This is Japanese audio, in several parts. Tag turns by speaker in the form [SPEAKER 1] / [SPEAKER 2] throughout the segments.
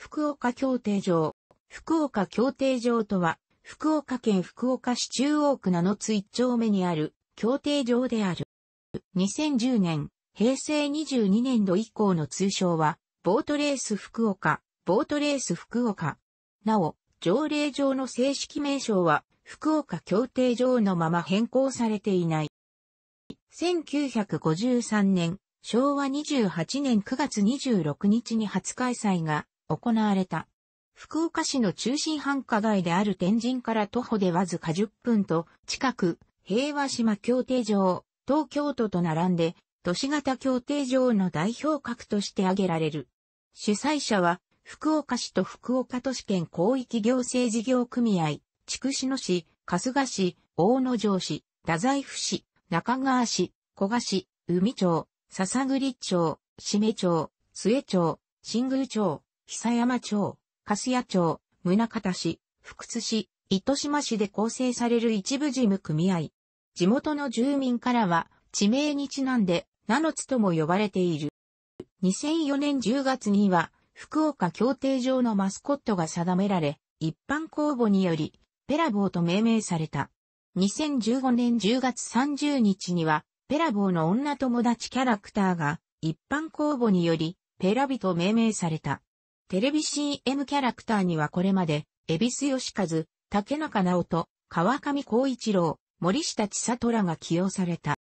[SPEAKER 1] 福岡協定場。福岡協定場とは、福岡県福岡市中央区名の津一丁目にある協定場である。2010年、平成22年度以降の通称は、ボートレース福岡、ボートレース福岡。なお、条例上の正式名称は、福岡協定場のまま変更されていない。1953年、昭和28年9月26日に初開催が行われた。福岡市の中心繁華街である天神から徒歩でわずか10分と近く、平和島協定場、東京都と並んで、都市型協定場の代表格として挙げられる。主催者は、福岡市と福岡都市圏広域行政事業組合、筑紫野市、春日市、大野城市、太宰府市、中川市、古賀市、海町、笹栗町、志免町、末町、新宮町、久山町、粕谷町、宗方市、福津市、糸島市で構成される一部事務組合。地元の住民からは、地名にちなんで、名のつとも呼ばれている。2004年10月には、福岡協定上のマスコットが定められ、一般公募により、ペラボーと命名された。2015年10月30日には、ペラボーの女友達キャラクターが、一般公募により、ペラビと命名された。テレビ CM キャラクターにはこれまで、恵比寿義和、竹中直人、川上光一郎、森下千里らが起用された。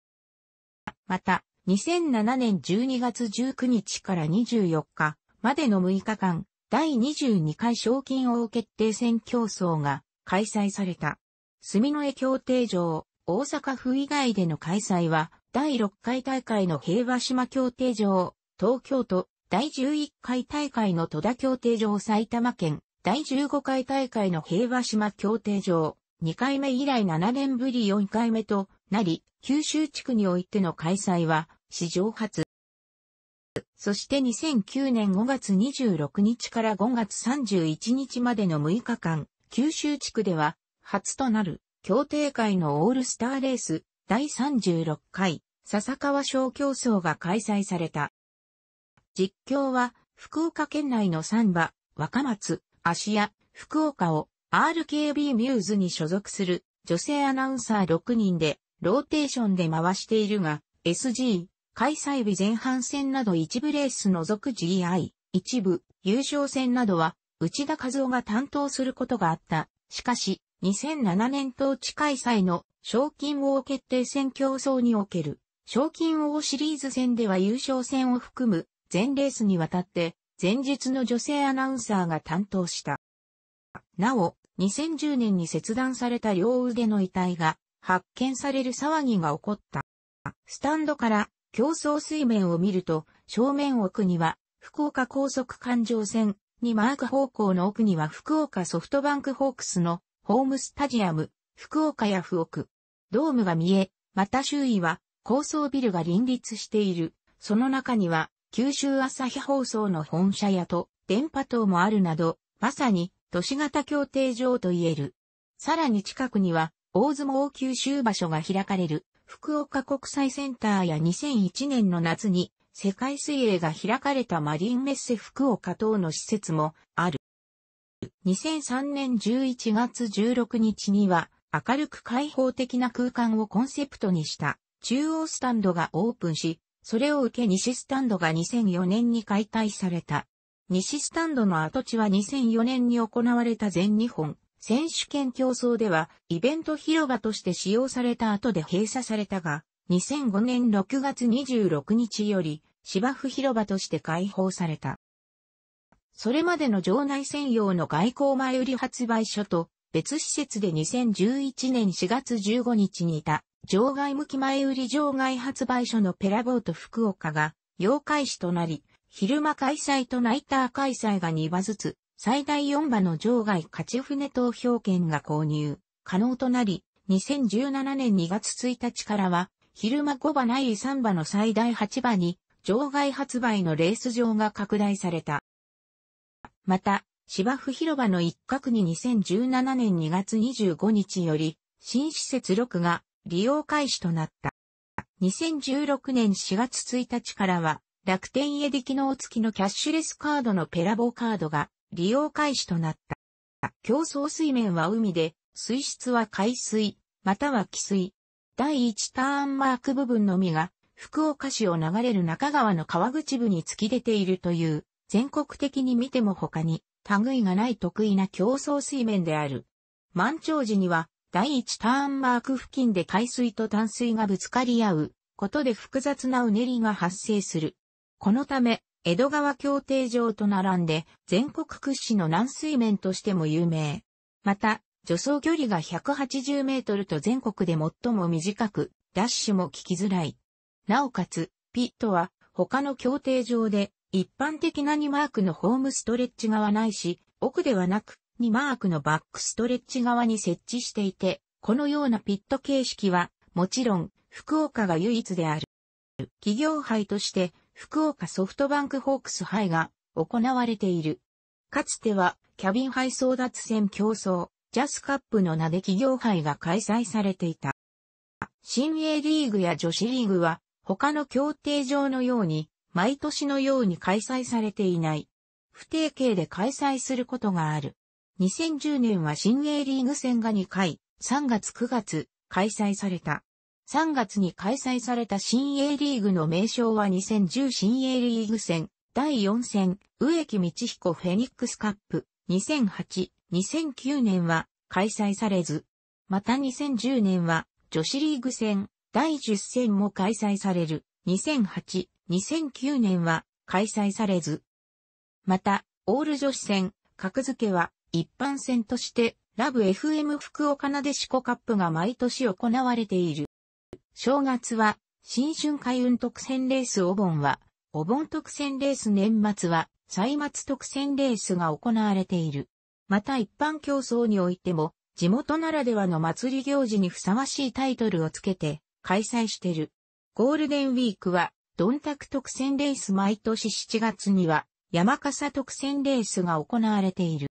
[SPEAKER 1] また、2007年12月19日から24日までの6日間、第22回賞金王決定戦競争が開催された。住之江協定上、大阪府以外での開催は、第6回大会の平和島協定上、東京都、第11回大会の戸田協定場埼玉県、第15回大会の平和島協定場、2回目以来7年ぶり4回目となり、九州地区においての開催は、史上初。そして2009年5月26日から5月31日までの6日間、九州地区では、初となる、協定会のオールスターレース、第36回、笹川小競争が開催された。実況は、福岡県内のサンバ、若松、芦屋、福岡を RKB ミューズに所属する女性アナウンサー6人でローテーションで回しているが SG 開催日前半戦など一部レース除く GI 一部優勝戦などは内田和夫が担当することがあった。しかし2007年当地開催の賞金王決定戦競争における賞金王シリーズ戦では優勝戦を含む全レースにわたって、前日の女性アナウンサーが担当した。なお、2010年に切断された両腕の遺体が発見される騒ぎが起こった。スタンドから競争水面を見ると、正面奥には福岡高速環状線にマーク方向の奥には福岡ソフトバンクホークスのホームスタジアム、福岡や福岡。ドームが見え、また周囲は高層ビルが林立している。その中には九州朝日放送の本社屋と電波塔もあるなど、まさに都市型協定場と言える。さらに近くには、大相撲九州場所が開かれる福岡国際センターや2001年の夏に世界水泳が開かれたマリンメッセ福岡等の施設もある。2003年11月16日には明るく開放的な空間をコンセプトにした中央スタンドがオープンし、それを受け西スタンドが2004年に解体された。西スタンドの跡地は2004年に行われた全日本選手権競争ではイベント広場として使用された後で閉鎖されたが、2005年6月26日より芝生広場として開放された。それまでの場内専用の外交前売り発売所と別施設で2011年4月15日にいた場外向き前売り場外発売所のペラボート福岡が、要開始となり、昼間開催とナイター開催が2場ずつ、最大4場の場外勝ち船投票券が購入、可能となり、2017年2月1日からは、昼間5場ない3場の最大8場に、場外発売のレース場が拡大された。また、芝生広場の一角に2017年2月25日より、新施設6が利用開始となった。2016年4月1日からは、楽天家でィ機能付きのキャッシュレスカードのペラボカードが利用開始となった。競争水面は海で、水質は海水、または汽水。第1ターンマーク部分のみが、福岡市を流れる中川の川口部に突き出ているという、全国的に見ても他に、類がない得意な競争水面である。満潮時には、第1ターンマーク付近で海水と淡水がぶつかり合うことで複雑なうねりが発生する。このため、江戸川協定場と並んで全国屈指の軟水面としても有名。また、助走距離が180メートルと全国で最も短く、ダッシュも効きづらい。なおかつ、ピットは他の協定場で一般的な2マークのホームストレッチ側ないし、奥ではなく、にマークのバックストレッチ側に設置していて、このようなピット形式は、もちろん、福岡が唯一である。企業杯として、福岡ソフトバンクホークス杯が行われている。かつては、キャビン杯争奪戦競争、ジャスカップの名で企業杯が開催されていた。新 A リーグや女子リーグは、他の協定上のように、毎年のように開催されていない。不定形で開催することがある。2010年は新 A リーグ戦が2回、3月9月、開催された。3月に開催された新 A リーグの名称は2010新 A リーグ戦、第4戦、植木道彦フェニックスカップ、2008、2009年は開催されず、また2010年は女子リーグ戦、第10戦も開催される、2008、2009年は開催されず、また、オール女子戦、格付けは一般戦として、ラブ FM 福岡なでしこカップが毎年行われている。正月は、新春開運特選レースお盆は、お盆特選レース年末は、歳末特選レースが行われている。また一般競争においても、地元ならではの祭り行事にふさわしいタイトルをつけて、開催してる。ゴールデンウィークは、ドンタク特選レース毎年7月には、山笠特選レースが行われている。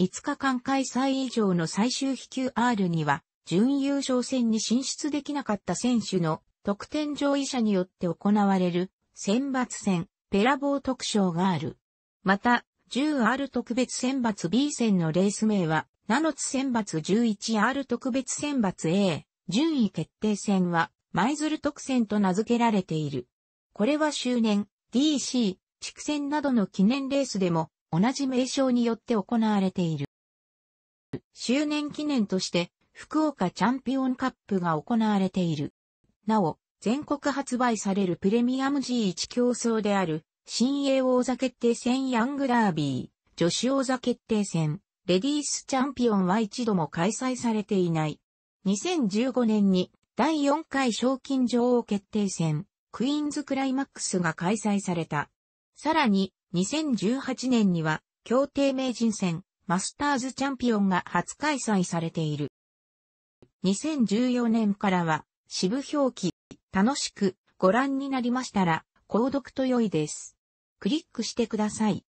[SPEAKER 1] 5日間開催以上の最終飛級 R には、準優勝戦に進出できなかった選手の得点上位者によって行われる選抜戦、ペラボー特賞がある。また、10R 特別選抜 B 戦のレース名は、7つ選抜 11R 特別選抜 A、順位決定戦は、舞鶴特選と名付けられている。これは周年、DC、地区戦などの記念レースでも同じ名称によって行われている。周年記念として、福岡チャンピオンカップが行われている。なお、全国発売されるプレミアム G1 競争である、新英王座決定戦ヤングダービー、女子王座決定戦、レディースチャンピオンは一度も開催されていない。2015年に第4回賞金女王決定戦、クイーンズクライマックスが開催された。さらに、2018年には、協定名人戦、マスターズチャンピオンが初開催されている。2014年からは、支部表記、楽しくご覧になりましたら、購読と良いです。クリックしてください。